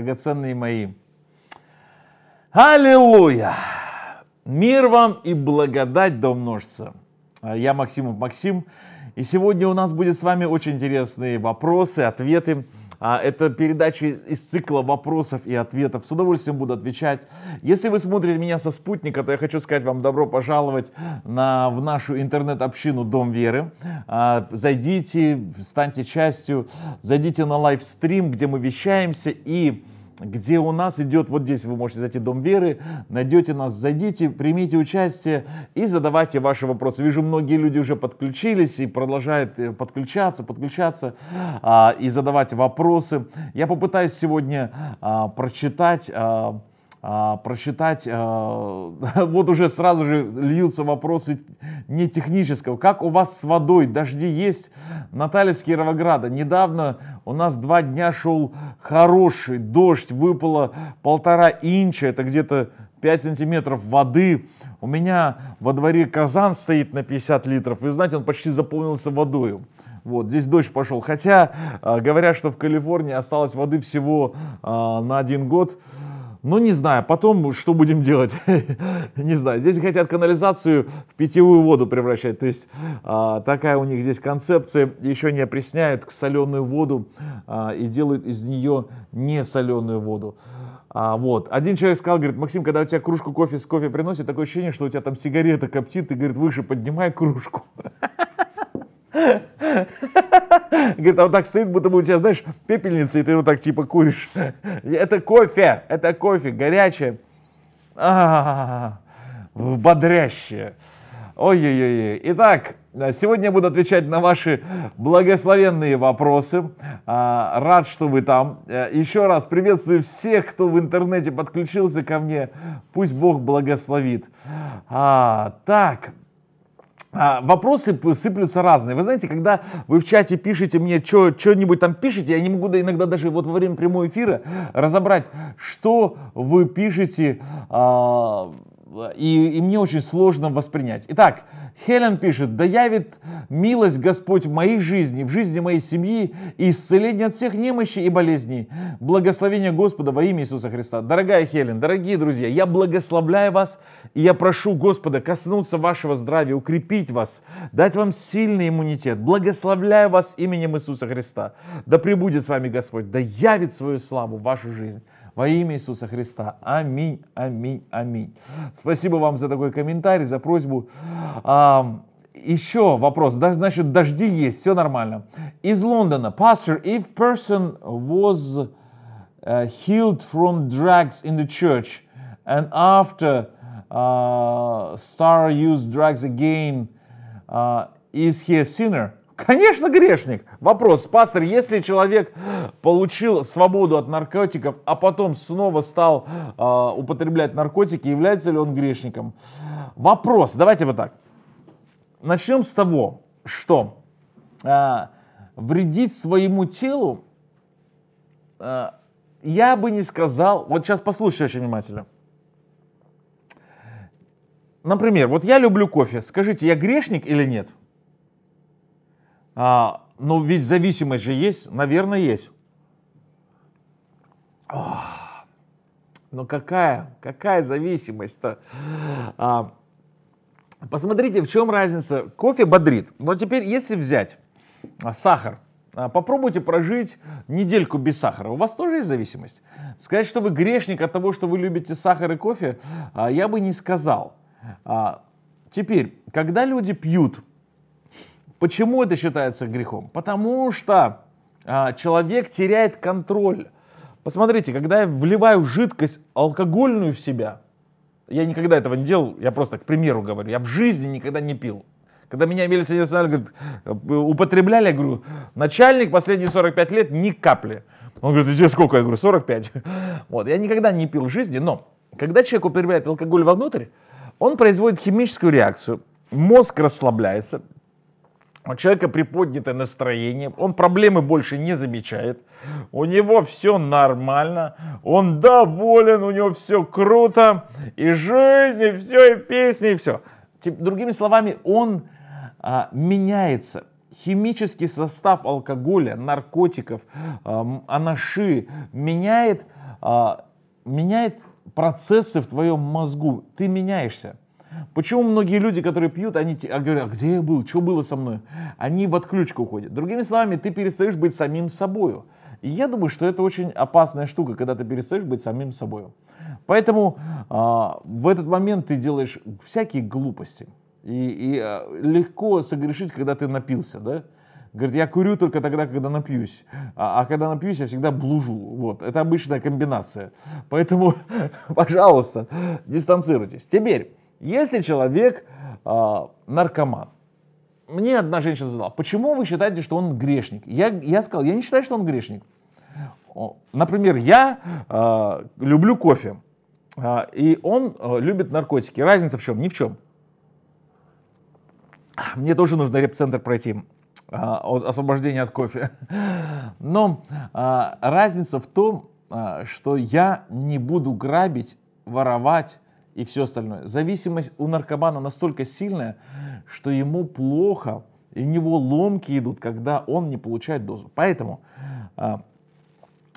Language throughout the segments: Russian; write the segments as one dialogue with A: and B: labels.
A: драгоценные мои. Аллилуйя! Мир вам и благодать да умножится. А, я Максимов Максим, и сегодня у нас будет с вами очень интересные вопросы, ответы а, это передачи из, цикла вопросов и ответов. С удовольствием буду отвечать. Если вы смотрите меня со спутника, то я хочу сказать вам добро пожаловать на, в нашу интернет-общину Дом Веры. А, зайдите, станьте частью, зайдите на лайвстрим, где мы вещаемся и где у нас идет, вот здесь вы можете зайти Дом Веры, найдете нас, зайдите, примите участие и задавайте ваши вопросы. Вижу, многие люди уже подключились и продолжают э, подключаться, подключаться а, и задавать вопросы. Я попытаюсь сегодня а, прочитать а, а, просчитать, а, вот уже сразу же льются вопросы не технического. Как у вас с водой? Дожди есть? Наталья с Кировограда. Недавно у нас два дня шел хороший дождь, выпало полтора инча, это где-то 5 сантиметров воды. У меня во дворе казан стоит на 50 литров, и знаете, он почти заполнился водою. Вот, здесь дождь пошел. Хотя, а, говорят, что в Калифорнии осталось воды всего а, на один год. Ну, не знаю, потом что будем делать, не знаю. Здесь хотят канализацию в питьевую воду превращать, то есть а, такая у них здесь концепция. Еще не опресняют соленую воду а, и делают из нее не соленую воду. А, вот. Один человек сказал, говорит, Максим, когда у тебя кружку кофе с кофе приносит, такое ощущение, что у тебя там сигарета коптит, и говорит, выше поднимай кружку. Говорит, а вот так стоит, будто бы у тебя, знаешь, пепельница, и ты вот так типа куришь. Это кофе, это кофе, горячее. А бодрящее. Ой-ой-ой. Итак, сегодня я буду отвечать на ваши благословенные вопросы. А, рад, что вы там. Э, еще раз приветствую всех, кто в интернете подключился ко мне. Пусть Бог благословит. А, так, а, вопросы сыплются разные. Вы знаете, когда вы в чате пишете мне что-нибудь там пишете, я не могу да, иногда даже вот во время прямого эфира разобрать, что вы пишете. А, Э, и, и мне очень сложно воспринять. Итак, Хелен пишет, да явит милость Господь в моей жизни, в жизни моей семьи, и исцеление от всех немощей и болезней. Благословение Господа во имя Иисуса Христа. Дорогая Хелен, дорогие друзья, я благословляю вас, и я прошу Господа коснуться вашего здравия, укрепить вас, дать вам сильный иммунитет. Благословляю вас именем Иисуса Христа. Да пребудет с вами Господь, да явит свою славу в вашу жизнь. Во имя Иисуса Христа. Аминь, аминь, аминь. Спасибо вам за такой комментарий, за просьбу. А, еще вопрос. Даже, значит, дожди есть, все нормально. Из Лондона. пастор. if person was uh, healed from drugs in the church and after uh, star used drugs again, uh, is he a sinner? Конечно, грешник. Вопрос, пастор, если человек получил свободу от наркотиков, а потом снова стал э, употреблять наркотики, является ли он грешником? Вопрос, давайте вот так. Начнем с того, что э, вредить своему телу э, я бы не сказал. Вот сейчас послушай очень внимательно. Например, вот я люблю кофе. Скажите, я грешник или нет? А, но ну, ведь зависимость же есть, наверное, есть. Ох, но ну какая, какая зависимость-то? А, посмотрите, в чем разница. Кофе бодрит. Но теперь, если взять а, сахар, а, Попробуйте прожить недельку без сахара. У вас тоже есть зависимость? Сказать, что вы грешник от того, что вы любите сахар и кофе, а, я бы не сказал. Теперь, когда люди пьют Почему это считается грехом? Потому что а, человек теряет контроль. Посмотрите, когда я вливаю жидкость алкогольную в себя, я никогда этого не делал, я просто к примеру говорю, я в жизни никогда не пил. Когда меня милиционер говорит, «Э, употребляли, я говорю, начальник последние 45 лет ни капли. Он говорит, тебе сколько? Я говорю, 45. Вот, я никогда не пил в жизни, но когда человек употребляет алкоголь вовнутрь, он производит химическую реакцию, мозг расслабляется, у человека приподнятое настроение, он проблемы больше не замечает, у него все нормально, он доволен, у него все круто, и жизнь, и все, и песни, и все. Другими словами, он а, меняется. Химический состав алкоголя, наркотиков, а, анаши меняет, а, меняет процессы в твоем мозгу. Ты меняешься. Почему многие люди, которые пьют, они а говорят, а где я был, что было со мной? Они в отключку уходят. Другими словами, ты перестаешь быть самим собой. И я думаю, что это очень опасная штука, когда ты перестаешь быть самим собой. Поэтому э, в этот момент ты делаешь всякие глупости. И, и э, легко согрешить, когда ты напился, да? Говорит, я курю только тогда, когда напьюсь. А, а когда напьюсь, я всегда блужу. Вот. Это обычная комбинация. Поэтому, пожалуйста, дистанцируйтесь. Теперь, если человек э, наркоман, мне одна женщина задала, почему вы считаете, что он грешник? Я, я сказал, я не считаю, что он грешник. Например, я э, люблю кофе, э, и он э, любит наркотики. Разница в чем? Ни в чем. Мне тоже нужно центр пройти э, от освобождения от кофе. Но э, разница в том, э, что я не буду грабить, воровать, и все остальное. Зависимость у наркомана настолько сильная, что ему плохо, и у него ломки идут, когда он не получает дозу. Поэтому а,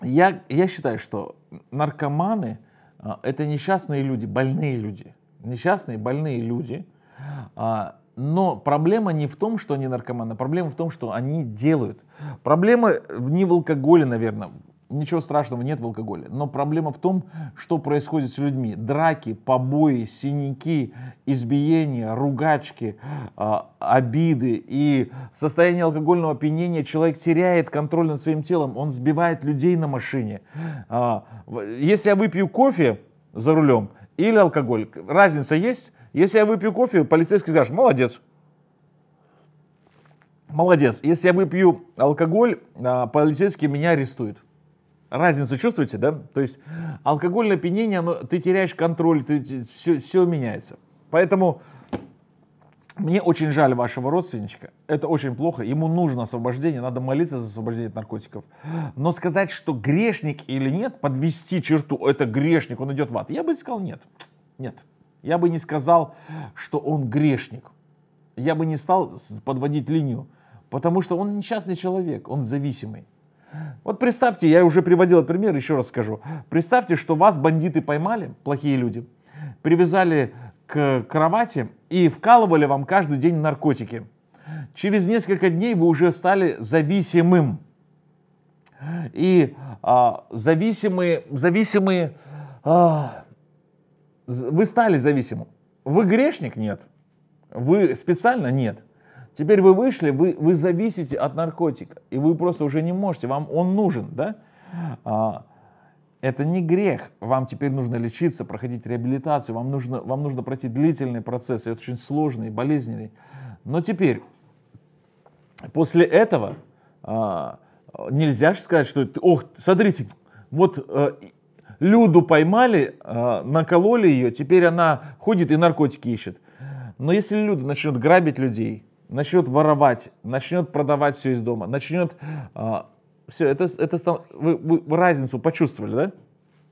A: я, я считаю, что наркоманы а, это несчастные люди, больные люди. Несчастные, больные люди. А, но проблема не в том, что они наркоманы, проблема в том, что они делают. Проблема не в алкоголе, наверное ничего страшного нет в алкоголе. Но проблема в том, что происходит с людьми. Драки, побои, синяки, избиения, ругачки, э, обиды. И в состоянии алкогольного опьянения человек теряет контроль над своим телом. Он сбивает людей на машине. Э, если я выпью кофе за рулем или алкоголь, разница есть? Если я выпью кофе, полицейский скажет, молодец, молодец. Если я выпью алкоголь, а, полицейский меня арестует. Разницу чувствуете, да? То есть алкогольное опьянение, оно, ты теряешь контроль, ты, все, все меняется. Поэтому мне очень жаль вашего родственничка. Это очень плохо. Ему нужно освобождение. Надо молиться за освобождение от наркотиков. Но сказать, что грешник или нет, подвести черту, это грешник, он идет в ад. Я бы сказал нет. Нет. Я бы не сказал, что он грешник. Я бы не стал подводить линию. Потому что он несчастный человек, он зависимый. Вот представьте, я уже приводил этот пример, еще раз скажу. Представьте, что вас бандиты поймали, плохие люди, привязали к кровати и вкалывали вам каждый день наркотики. Через несколько дней вы уже стали зависимым. И а, зависимые, зависимые, а, вы стали зависимым. Вы грешник? Нет. Вы специально? Нет. Теперь вы вышли, вы, вы зависите от наркотика, и вы просто уже не можете, вам он нужен, да? А, это не грех, вам теперь нужно лечиться, проходить реабилитацию, вам нужно, вам нужно пройти длительный процесс, это очень сложный, болезненный. Но теперь, после этого, а, нельзя же сказать, что, ох, смотрите, вот а, Люду поймали, а, накололи ее, теперь она ходит и наркотики ищет. Но если Люда начнет грабить людей, начнет воровать, начнет продавать все из дома, начнет... А, все, это, это вы, вы разницу почувствовали, да?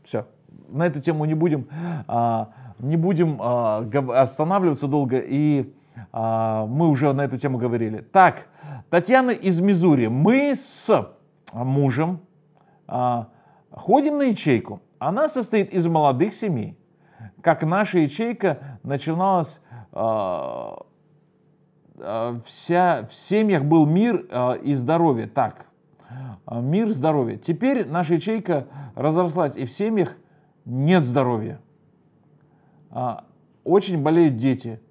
A: Все. На эту тему не будем, а, не будем а, останавливаться долго, и а, мы уже на эту тему говорили. Так, Татьяна из Мизури. Мы с мужем а, ходим на ячейку. Она состоит из молодых семей. Как наша ячейка начиналась... А, Э, вся, в семьях был мир э, и здоровье. Так, э, мир, здоровье. Теперь наша ячейка разрослась, и в семьях нет здоровья. Очень болеют дети,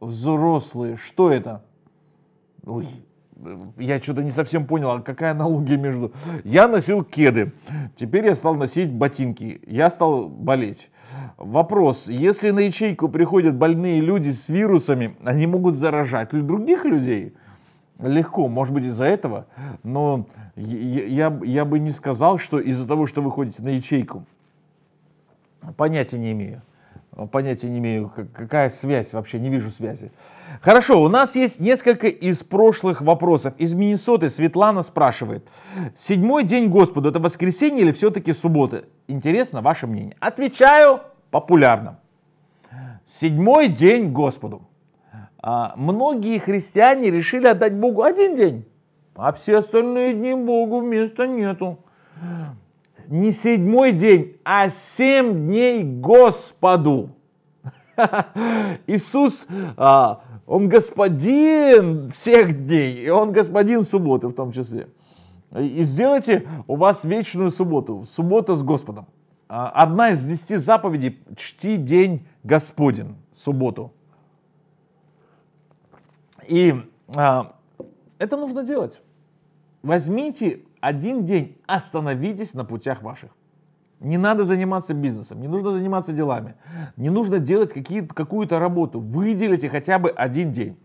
A: взрослые. Что это? Ой, я что-то не совсем понял, а какая аналогия между... Я носил кеды, теперь я стал носить ботинки, я стал болеть. Вопрос, если на ячейку приходят больные люди с вирусами, они могут заражать других людей? Легко, может быть из-за этого, но я, я бы не сказал, что из-за того, что вы ходите на ячейку. Понятия не имею. Понятия не имею, какая связь, вообще не вижу связи. Хорошо, у нас есть несколько из прошлых вопросов. Из Миннесоты Светлана спрашивает. Седьмой день Господа, это воскресенье или все-таки суббота? Интересно ваше мнение. Отвечаю популярным. Седьмой день Господу. А, многие христиане решили отдать Богу один день, а все остальные дни Богу места нету. Не седьмой день, а семь дней Господу. Иисус, а, Он господин всех дней, и Он господин субботы в том числе. И сделайте у вас вечную субботу, суббота с Господом. А, одна из десяти заповедей – чти день Господен, субботу. И а, это нужно делать. Возьмите один день, остановитесь на путях ваших. Не надо заниматься бизнесом, не нужно заниматься делами, не нужно делать какие-то, какую-то работу. Выделите хотя бы один день.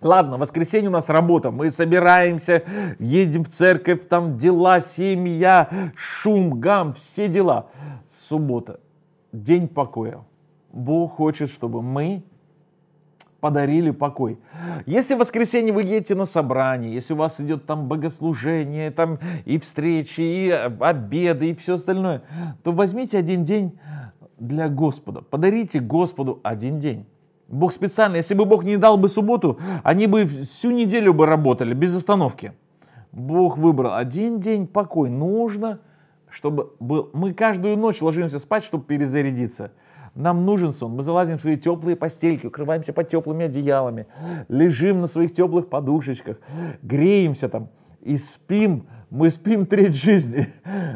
A: Ладно, воскресенье у нас работа, мы собираемся, едем в церковь, там дела, семья, шум, гам, все дела. Суббота, день покоя. Бог хочет, чтобы мы подарили покой. Если в воскресенье вы едете на собрание, если у вас идет там богослужение, там и встречи, и обеды, и все остальное, то возьмите один день для Господа. Подарите Господу один день. Бог специально, если бы Бог не дал бы субботу, они бы всю неделю бы работали без остановки. Бог выбрал один день покой. Нужно, чтобы был... Мы каждую ночь ложимся спать, чтобы перезарядиться. Нам нужен сон. Мы залазим в свои теплые постельки, укрываемся под теплыми одеялами, лежим на своих теплых подушечках, греемся там и спим. Мы спим треть жизни.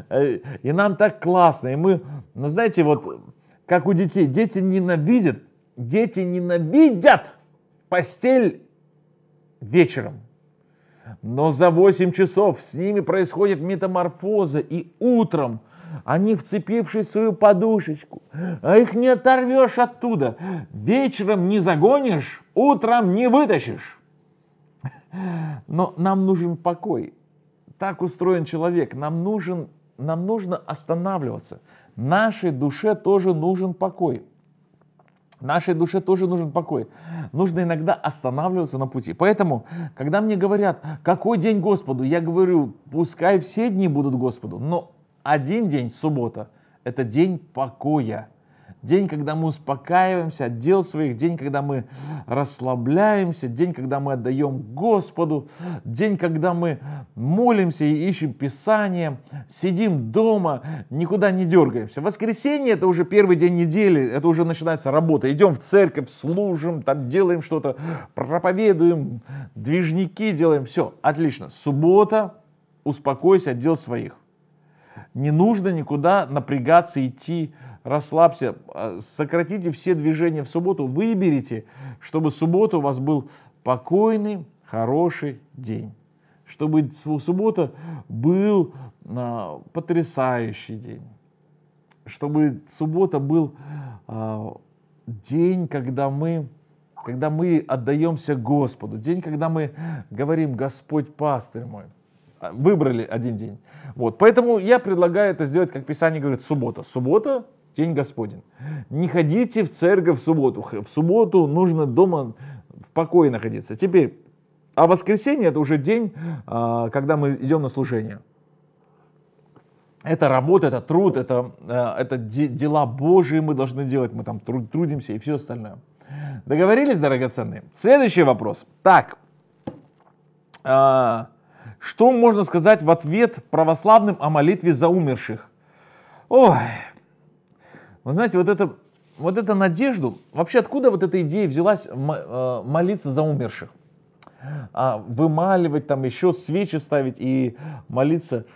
A: Э, и нам так классно. И мы, ну, знаете, вот как у детей. Дети ненавидят, дети ненавидят постель вечером. Но за 8 часов с ними происходит метаморфоза, и утром они вцепившись в свою подушечку, а их не оторвешь оттуда. Вечером не загонишь, утром не вытащишь. Но нам нужен покой. Так устроен человек. Нам, нужен, нам нужно останавливаться. Нашей душе тоже нужен покой. Нашей душе тоже нужен покой. Нужно иногда останавливаться на пути. Поэтому, когда мне говорят, какой день Господу, я говорю, пускай все дни будут Господу, но один день, суббота, это день покоя день, когда мы успокаиваемся от дел своих, день, когда мы расслабляемся, день, когда мы отдаем Господу, день, когда мы молимся и ищем Писание, сидим дома, никуда не дергаемся. Воскресенье это уже первый день недели, это уже начинается работа. Идем в церковь, служим, там делаем что-то, проповедуем, движники делаем, все, отлично. Суббота, успокойся от дел своих. Не нужно никуда напрягаться, идти, расслабься, а, сократите все движения в субботу, выберите, чтобы субботу у вас был покойный, хороший день, чтобы суббота был а, потрясающий день, чтобы суббота был а, день, когда мы когда мы отдаемся Господу, день, когда мы говорим, Господь пастырь мой, а, выбрали один день. Вот. Поэтому я предлагаю это сделать, как Писание говорит, суббота. Суббота день Господень. Не ходите в церковь в субботу. В субботу нужно дома в покое находиться. Теперь, а воскресенье это уже день, а, когда мы идем на служение. Это работа, это труд, это, а, это дела Божии мы должны делать, мы там трудимся и все остальное. Договорились, драгоценные? Следующий вопрос. Так, а, что можно сказать в ответ православным о молитве за умерших? Ой, вы знаете, вот это, вот эта надежду, вообще откуда вот эта идея взялась э, молиться за умерших? А вымаливать там, еще свечи ставить и молиться.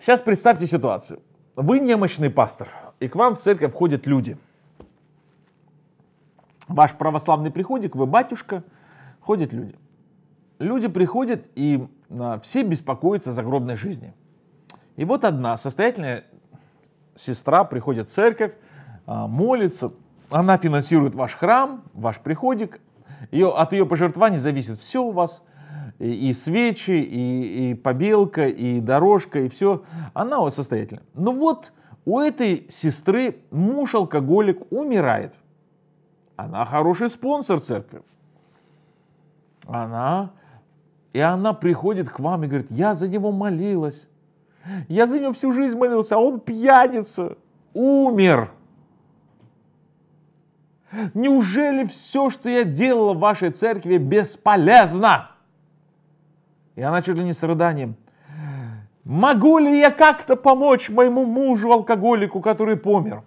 A: Сейчас представьте ситуацию. Вы немощный пастор, и к вам в церковь входят люди. Ваш православный приходик, вы батюшка, ходят люди. Люди приходят, и а, все беспокоятся за гробной жизни. И вот одна состоятельная сестра приходит в церковь, а, молится, она финансирует ваш храм, ваш приходик, ее, от ее пожертвований зависит все у вас, и, и свечи, и, и побелка, и дорожка, и все, она у вас состоятельна. Ну вот у этой сестры муж-алкоголик умирает, она хороший спонсор церкви, она, и она приходит к вам и говорит, я за него молилась, я за него всю жизнь молился, а он пьяница, умер. Неужели все, что я делала в вашей церкви, бесполезно? И она чуть ли не с рыданием. Могу ли я как-то помочь моему мужу-алкоголику, который помер?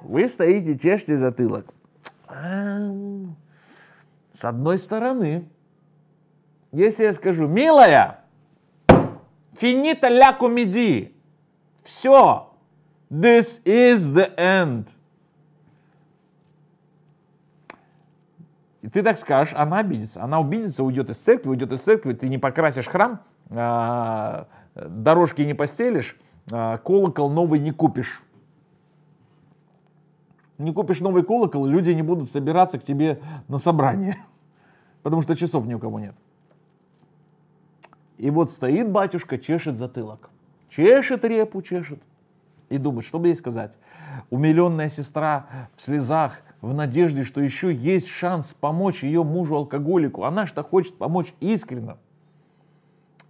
A: Вы стоите, чешьте затылок. А, с одной стороны, если я скажу, милая, Финита ля комедии. Все. This is the end. И ты так скажешь, она обидится. Она обидится, уйдет из церкви, уйдет из церкви, ты не покрасишь храм, а, дорожки не постелишь, а, колокол новый не купишь. Не купишь новый колокол, люди не будут собираться к тебе на собрание, потому что часов ни у кого нет. И вот стоит батюшка, чешет затылок. Чешет репу, чешет. И думает, что бы ей сказать. Умиленная сестра в слезах, в надежде, что еще есть шанс помочь ее мужу-алкоголику. Она что хочет помочь искренно.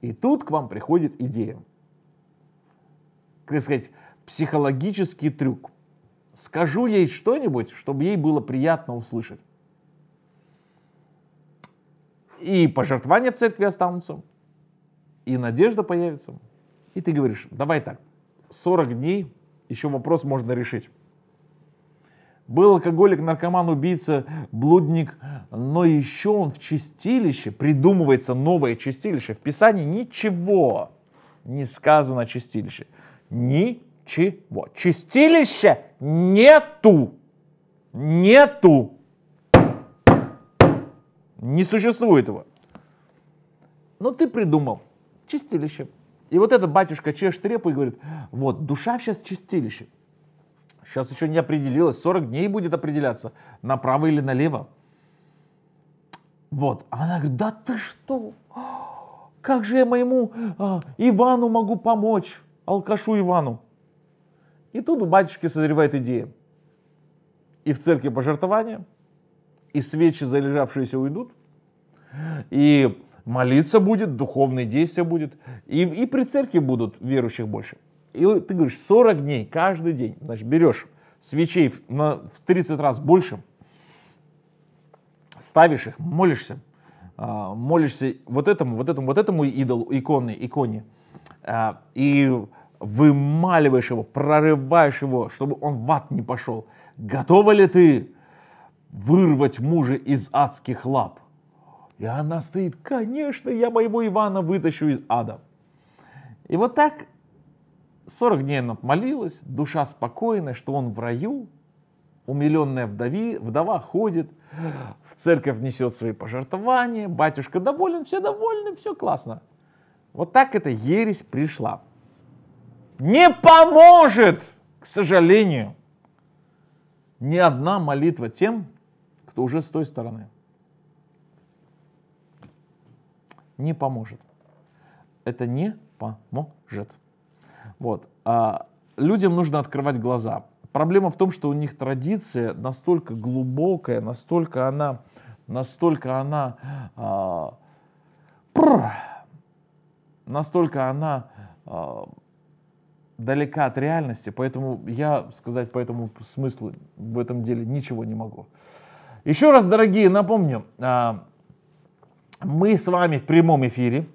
A: И тут к вам приходит идея. Как сказать, психологический трюк. Скажу ей что-нибудь, чтобы ей было приятно услышать. И пожертвования в церкви останутся, и надежда появится. И ты говоришь, давай так, 40 дней, еще вопрос можно решить. Был алкоголик, наркоман, убийца, блудник, но еще он в чистилище, придумывается новое чистилище. В Писании ничего не сказано о чистилище. Ничего. Чистилища нету. Нету. Не существует его. Но ты придумал чистилище. И вот этот батюшка чешет репу и говорит, вот, душа сейчас чистилище. Сейчас еще не определилась, 40 дней будет определяться, направо или налево. Вот, а она говорит, да ты что? Как же я моему а, Ивану могу помочь, алкашу Ивану? И тут у батюшки созревает идея. И в церкви пожертвования, и свечи, залежавшиеся, уйдут, и молиться будет, духовные действия будет, и, и при церкви будут верующих больше. И ты говоришь, 40 дней, каждый день, значит, берешь свечей в, на, в 30 раз больше, ставишь их, молишься, а, молишься вот этому, вот этому, вот этому идолу, иконы, иконе, а, и вымаливаешь его, прорываешь его, чтобы он в ад не пошел. Готова ли ты вырвать мужа из адских лап? И она стоит, конечно, я моего Ивана вытащу из ада. И вот так 40 дней она молилась, душа спокойная, что он в раю, умиленная вдови, вдова ходит, в церковь несет свои пожертвования, батюшка доволен, все довольны, все классно. Вот так эта ересь пришла. Не поможет, к сожалению, ни одна молитва тем, кто уже с той стороны – не поможет. Это не поможет. Вот. А, людям нужно открывать глаза. Проблема в том, что у них традиция настолько глубокая, настолько она, настолько она, а, пррр, настолько она а, далека от реальности, поэтому я сказать по этому смыслу в этом деле ничего не могу. Еще раз, дорогие, напомню, а, мы с вами в прямом эфире.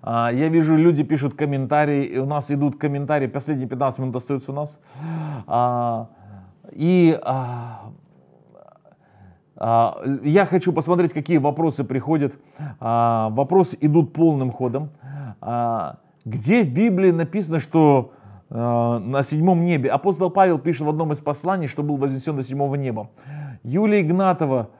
A: А, я вижу, люди пишут комментарии, и у нас идут комментарии, последние 15 минут остаются у нас. А, и а, я хочу посмотреть, какие вопросы приходят. Вопросы идут полным ходом. Где в Библии написано, что на седьмом небе? Апостол Павел пишет в одном из посланий, что был вознесен до седьмого неба. Юлия Игнатова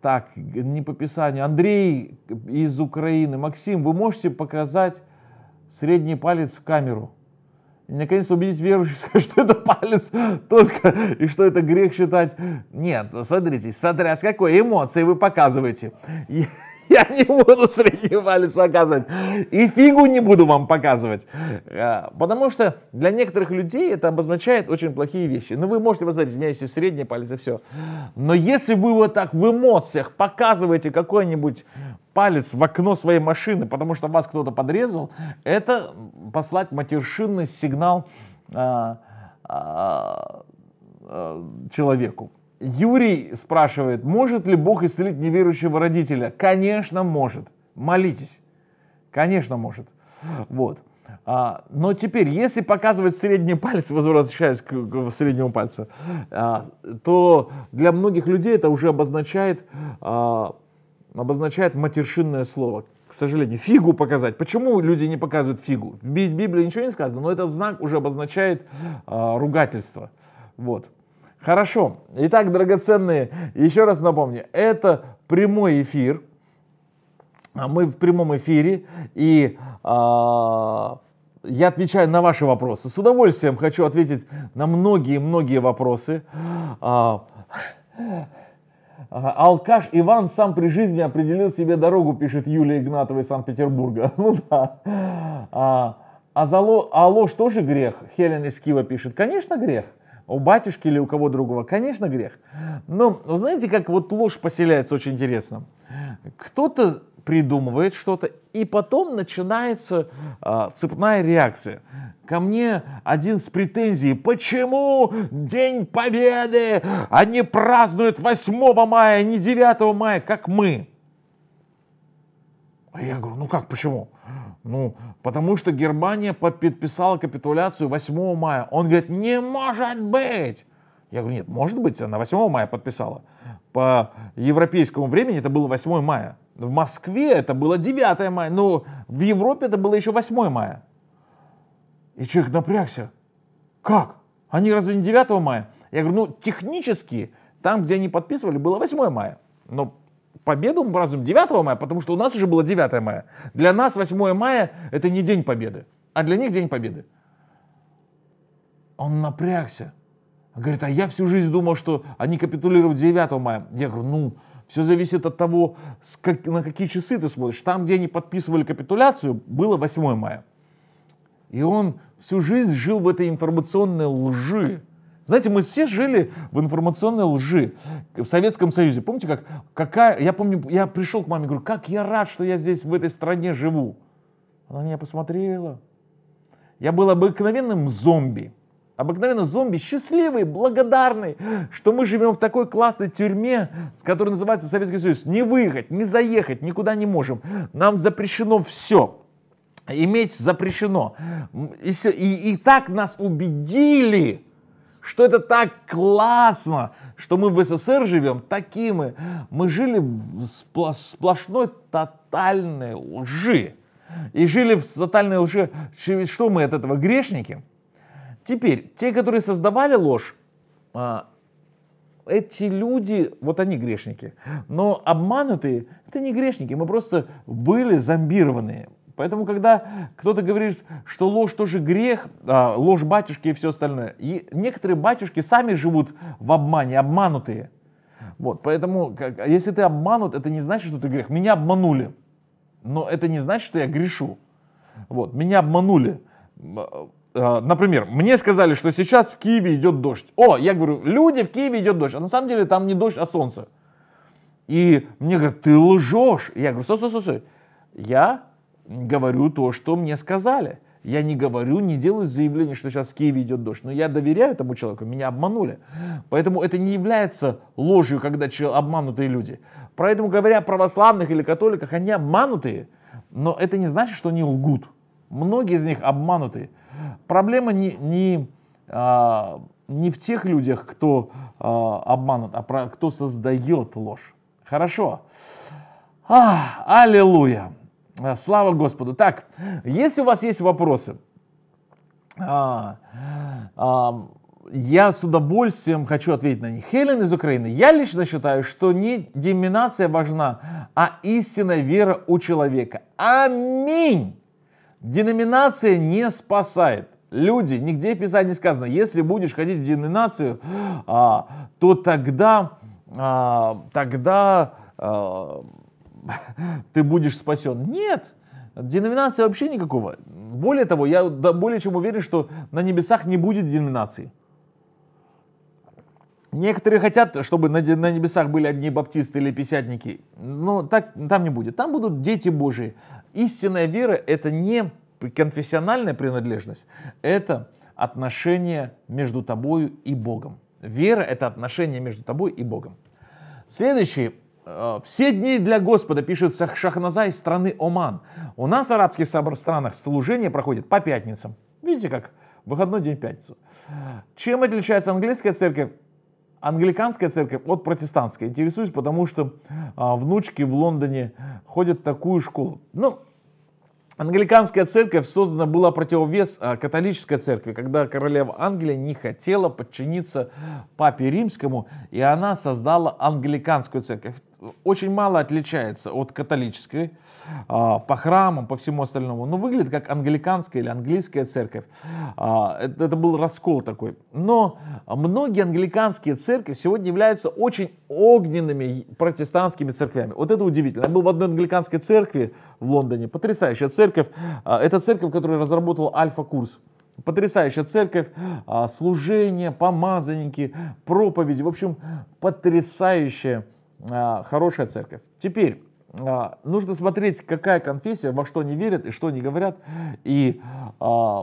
A: так, не по Писанию. Андрей из Украины. Максим, вы можете показать средний палец в камеру? И наконец убедить верующих, что это палец только, и что это грех считать. Нет, смотрите, смотря с какой эмоцией вы показываете. я не буду средний палец показывать. И фигу не буду вам показывать. Э, потому что для некоторых людей это обозначает очень плохие вещи. Ну, вы можете возразить, у меня есть и средний палец, и все. Но если вы вот так в эмоциях показываете какой-нибудь палец в окно своей машины, потому что вас кто-то подрезал, это послать матершинный сигнал а, а, а, человеку. Юрий спрашивает, может ли Бог исцелить неверующего родителя? Конечно, может. Молитесь. Конечно, может. Вот. А, но теперь, если показывать средний палец, возвращаясь к, к среднему пальцу, а, то для многих людей это уже обозначает, а, обозначает матершинное слово. К сожалению, фигу показать. Почему люди не показывают фигу? В Библии ничего не сказано, но этот знак уже обозначает а, ругательство. Вот. Хорошо. Итак, драгоценные, еще раз напомню, это прямой эфир. А мы в прямом эфире, и а, я отвечаю на ваши вопросы. С удовольствием хочу ответить на многие-многие вопросы. А, а Алкаш Иван сам при жизни определил себе дорогу, пишет Юлия Игнатова из Санкт-Петербурга. Ну да. А, а, зало, а ложь тоже грех? Хелен из Кива пишет. Конечно, грех у батюшки или у кого другого, конечно, грех. Но знаете, как вот ложь поселяется очень интересно. Кто-то придумывает что-то, и потом начинается а, цепная реакция. Ко мне один с претензией, почему День Победы они а празднуют 8 мая, а не 9 мая, как мы? А я говорю, ну как, почему? Ну, потому что Германия подписала капитуляцию 8 мая. Он говорит, не может быть! Я говорю, нет, может быть, она 8 мая подписала. По европейскому времени это было 8 мая. В Москве это было 9 мая. но в Европе это было еще 8 мая. И человек напрягся. Как? Они разве не 9 мая? Я говорю, ну, технически, там, где они подписывали, было 8 мая. Но победу мы празднуем 9 мая, потому что у нас уже было 9 мая. Для нас 8 мая это не День Победы, а для них День Победы. Он напрягся. говорит, а я всю жизнь думал, что они капитулируют 9 мая. Я говорю, ну, все зависит от того, как, на какие часы ты смотришь. Там, где они подписывали капитуляцию, было 8 мая. И он всю жизнь жил в этой информационной лжи. Знаете, мы все жили в информационной лжи в Советском Союзе. Помните, как какая, я помню, я пришел к маме, говорю, как я рад, что я здесь в этой стране живу. Она меня посмотрела. Я был обыкновенным зомби. Обыкновенно зомби счастливый, благодарный, что мы живем в такой классной тюрьме, которая называется Советский Союз. Не выехать, не заехать, никуда не можем. Нам запрещено все. Иметь запрещено. И, все. и, и так нас убедили, что это так классно, что мы в СССР живем такими. Мы жили в спло сплошной тотальной лжи. И жили в тотальной лжи. Что мы от этого грешники? Теперь, те, которые создавали ложь, а, эти люди, вот они грешники, но обманутые, это не грешники, мы просто были зомбированные, Поэтому, когда кто-то говорит, что ложь тоже грех, а, ложь батюшки и все остальное, и некоторые батюшки сами живут в обмане, обманутые. Вот, поэтому, как, если ты обманут, это не значит, что ты грех. Меня обманули, но это не значит, что я грешу. Вот, меня обманули. А, а, например, мне сказали, что сейчас в Киеве идет дождь. О, я говорю, люди, в Киеве идет дождь. А на самом деле там не дождь, а солнце. И мне говорят, ты лжешь. я говорю, стой, стой, стой, стой. Я говорю то, что мне сказали. Я не говорю, не делаю заявление, что сейчас в Киеве идет дождь, но я доверяю этому человеку, меня обманули. Поэтому это не является ложью, когда обманутые люди. Поэтому, говоря о православных или католиках, они обманутые, но это не значит, что они лгут. Многие из них обмануты. Проблема не, не, а, не в тех людях, кто а, обманут, а про, кто создает ложь. Хорошо. А, аллилуйя. А, слава Господу. Так, если у вас есть вопросы, а, а, я с удовольствием хочу ответить на них. Хелен из Украины. Я лично считаю, что не деминация важна, а истинная вера у человека. Аминь. Деноминация не спасает. Люди, нигде в Писании сказано, если будешь ходить в деноминацию, а, то тогда, а, тогда а, ты будешь спасен. Нет, деноминации вообще никакого. Более того, я более чем уверен, что на небесах не будет деноминации Некоторые хотят, чтобы на, на небесах были одни баптисты или писятники, но так там не будет. Там будут дети Божии. Истинная вера — это не конфессиональная принадлежность, это отношение между тобою и Богом. Вера — это отношение между тобой и Богом. Следующий «Э, все дни для Господа, пишет Шахназа из страны Оман. У нас в арабских странах служение проходит по пятницам. Видите как? Выходной день в пятницу. Чем отличается английская церковь англиканская церковь от протестантской. Интересуюсь, потому что а, внучки в Лондоне ходят в такую школу. Ну, англиканская церковь создана была противовес а, католической церкви, когда королева Англия не хотела подчиниться папе римскому, и она создала англиканскую церковь очень мало отличается от католической, а, по храмам, по всему остальному, но выглядит как англиканская или английская церковь. А, это был раскол такой. Но многие англиканские церкви сегодня являются очень огненными протестантскими церквями. Вот это удивительно. Я был в одной англиканской церкви в Лондоне, потрясающая церковь. А, это церковь, которую разработал Альфа-курс потрясающая церковь, служение, помазанники, проповеди. В общем, потрясающая Э, хорошая церковь. Теперь, э, нужно смотреть, какая конфессия, во что они верят и что они говорят. И, э,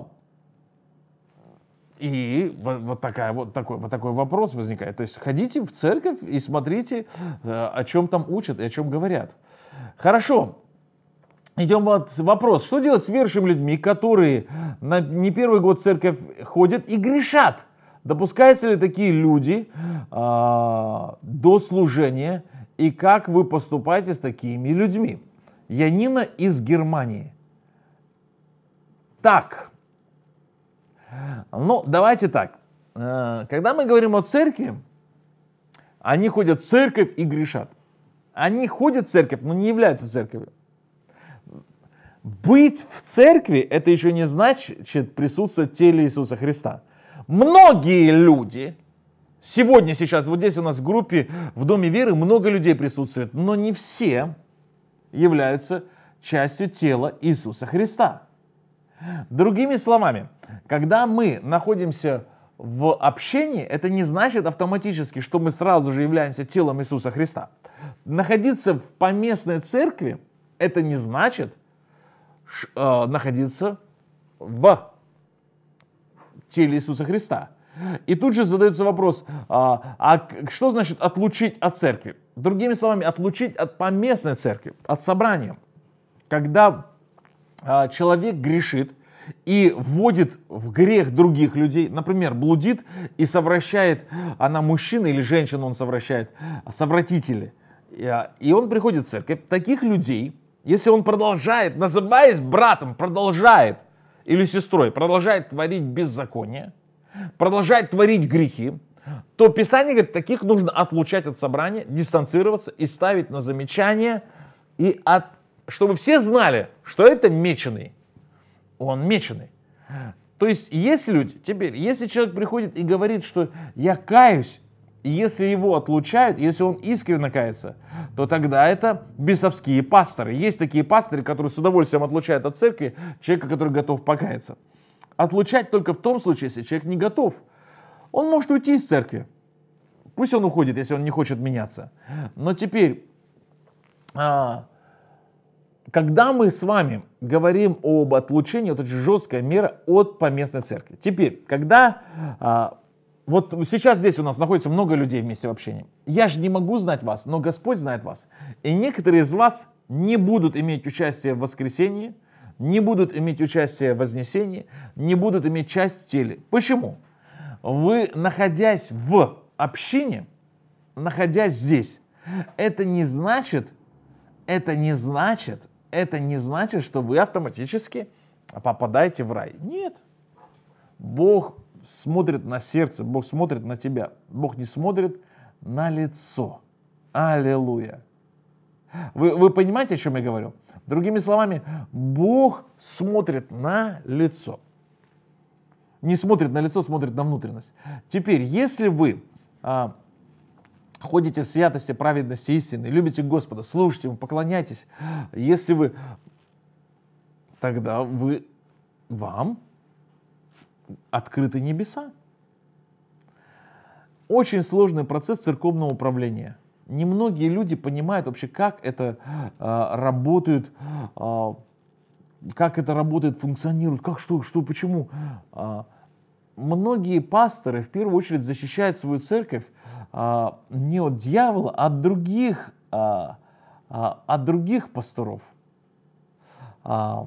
A: и вот, такая, вот, такой, вот такой вопрос возникает. То есть ходите в церковь и смотрите, о чем там учат и о чем говорят. Хорошо. Идем вот вопрос. Что делать с верующими людьми, которые на не первый год в церковь ходят и грешат? Допускаются ли такие люди э, до служения и как вы поступаете с такими людьми? Янина из Германии. Так, ну давайте так. Э, когда мы говорим о церкви, они ходят в церковь и грешат. Они ходят в церковь, но не являются церковью. Быть в церкви – это еще не значит присутствовать в теле Иисуса Христа – Многие люди, сегодня, сейчас, вот здесь у нас в группе в Доме Веры много людей присутствует, но не все являются частью тела Иисуса Христа. Другими словами, когда мы находимся в общении, это не значит автоматически, что мы сразу же являемся телом Иисуса Христа. Находиться в поместной церкви, это не значит э, находиться в теле Иисуса Христа. И тут же задается вопрос, а, а что значит отлучить от церкви? Другими словами, отлучить от поместной церкви, от собрания. Когда а, человек грешит и вводит в грех других людей, например, блудит и совращает, она а мужчина или женщина он совращает, а совратители, а, и он приходит в церковь, таких людей, если он продолжает, называясь братом, продолжает или сестрой продолжает творить беззаконие, продолжает творить грехи, то Писание говорит, таких нужно отлучать от собрания, дистанцироваться и ставить на замечание, и от, чтобы все знали, что это меченый. Он меченый. То есть есть люди, теперь, если человек приходит и говорит, что я каюсь, если его отлучают, если он искренне кается, то тогда это бесовские пасторы. Есть такие пасторы, которые с удовольствием отлучают от церкви человека, который готов покаяться. Отлучать только в том случае, если человек не готов. Он может уйти из церкви. Пусть он уходит, если он не хочет меняться. Но теперь, а, когда мы с вами говорим об отлучении, это очень жесткая мера от поместной церкви. Теперь, когда а, вот сейчас здесь у нас находится много людей вместе в общении. Я же не могу знать вас, но Господь знает вас. И некоторые из вас не будут иметь участие в воскресении, не будут иметь участие в вознесении, не будут иметь часть в теле. Почему? Вы, находясь в общине, находясь здесь, это не значит, это не значит, это не значит, что вы автоматически попадаете в рай. Нет. Бог смотрит на сердце, Бог смотрит на тебя. Бог не смотрит на лицо. Аллилуйя. Вы, вы понимаете, о чем я говорю? Другими словами, Бог смотрит на лицо. Не смотрит на лицо, смотрит на внутренность. Теперь, если вы а, ходите в святости, праведности, истины, любите Господа, слушайте Ему, поклоняйтесь, если вы, тогда вы, вам открыты небеса. Очень сложный процесс церковного управления. Немногие люди понимают вообще, как это э, работает, э, как это работает, функционирует, как, что, что, почему. Э, многие пасторы в первую очередь защищают свою церковь э, не от дьявола, а от других, э, э, от других пасторов. Э,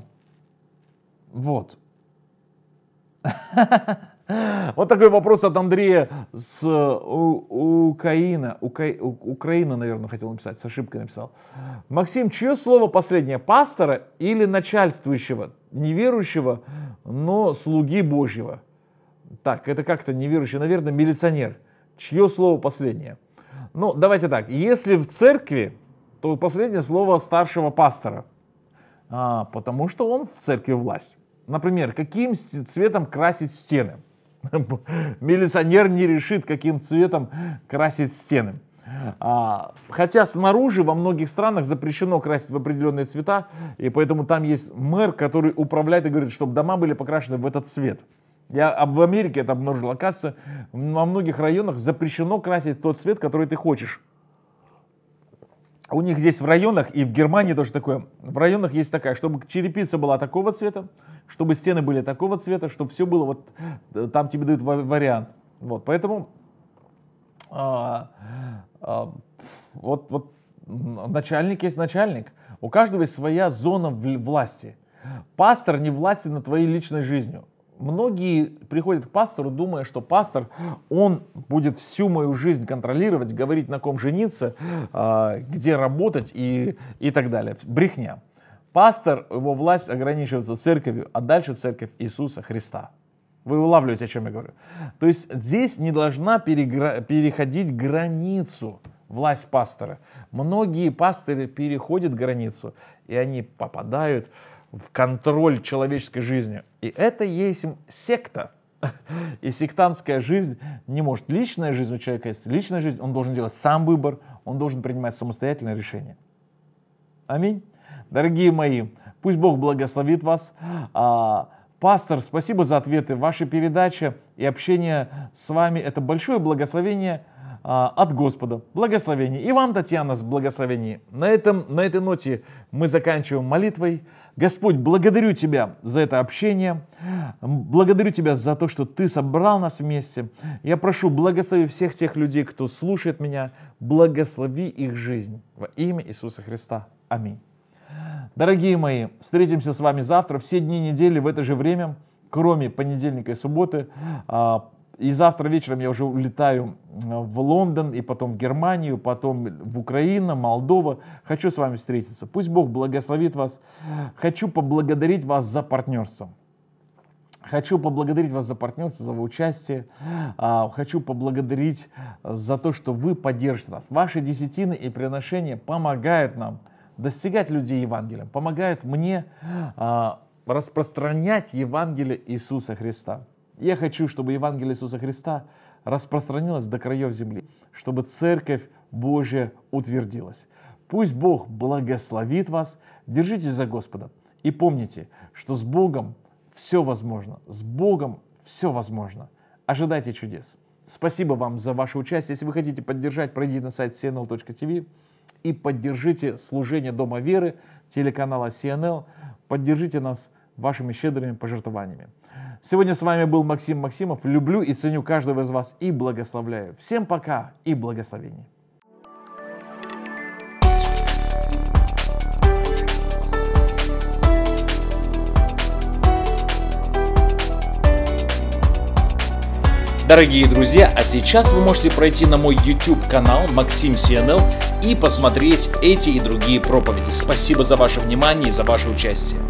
A: вот. Вот такой вопрос от Андрея с э, Украина. Украина, наверное, хотел написать, с ошибкой написал. Максим, чье слово последнее? Пастора или начальствующего, неверующего, но слуги Божьего? Так, это как-то неверующий, наверное, милиционер. Чье слово последнее? Ну, давайте так. Если в церкви, то последнее слово старшего пастора. А, потому что он в церкви власть. Например, каким цветом красить стены? Милиционер не решит, каким цветом красить стены. А, хотя снаружи во многих странах запрещено красить в определенные цвета, и поэтому там есть мэр, который управляет и говорит, чтобы дома были покрашены в этот цвет. Я в Америке это обнаружил. Оказывается, во многих районах запрещено красить тот цвет, который ты хочешь у них здесь в районах, и в Германии тоже такое, в районах есть такая, чтобы черепица была такого цвета, чтобы стены были такого цвета, чтобы все было вот, э, там тебе дают вариант. Вот, поэтому а, а, вот, вот начальник есть начальник. У каждого есть своя зона власти. Пастор не властен над твоей личной жизнью многие приходят к пастору, думая, что пастор, он будет всю мою жизнь контролировать, говорить, на ком жениться, а, где работать и, и так далее. Брехня. Пастор, его власть ограничивается церковью, а дальше церковь Иисуса Христа. Вы улавливаете, о чем я говорю. То есть здесь не должна перегра- переходить границу власть пастора. Многие пасторы переходят границу, и они попадают в контроль человеческой жизни. И это есть секта. И сектантская жизнь не может. Личная жизнь у человека есть личная жизнь, он должен делать сам выбор, он должен принимать самостоятельное решение. Аминь. Дорогие мои, пусть Бог благословит вас. А, пастор, спасибо за ответы. ваши передачи и общение с вами – это большое благословение – а, от Господа. Благословений. И вам, Татьяна, с благословений. На, этом, на этой ноте мы заканчиваем молитвой. Господь, благодарю Тебя за это общение. Благодарю Тебя за то, что Ты собрал нас вместе. Я прошу, благослови всех тех людей, кто слушает меня. Благослови их жизнь. Во имя Иисуса Христа. Аминь. Дорогие мои, встретимся с вами завтра, все дни недели в это же время, кроме понедельника и субботы. А, и завтра вечером я уже улетаю в Лондон, и потом в Германию, потом в Украину, Молдова. Хочу с вами встретиться. Пусть Бог благословит вас. Хочу поблагодарить вас за партнерство. Хочу поблагодарить вас за партнерство, за участие. А, хочу поблагодарить за то, что вы поддержите нас. Ваши десятины и приношения помогают нам достигать людей Евангелием, помогают мне а, распространять Евангелие Иисуса Христа. Я хочу, чтобы Евангелие Иисуса Христа распространилось до краев земли, чтобы Церковь Божья утвердилась. Пусть Бог благословит вас, держитесь за Господа и помните, что с Богом все возможно, с Богом все возможно. Ожидайте чудес. Спасибо вам за ваше участие. Если вы хотите поддержать, пройдите на сайт cnl.tv и поддержите служение Дома Веры, телеканала CNL. Поддержите нас вашими щедрыми пожертвованиями. Сегодня с вами был Максим Максимов. Люблю и ценю каждого из вас и благословляю. Всем пока и благословений. Дорогие друзья, а сейчас вы можете пройти на мой YouTube канал Максим CNL и посмотреть эти и другие проповеди. Спасибо за ваше внимание и за ваше участие.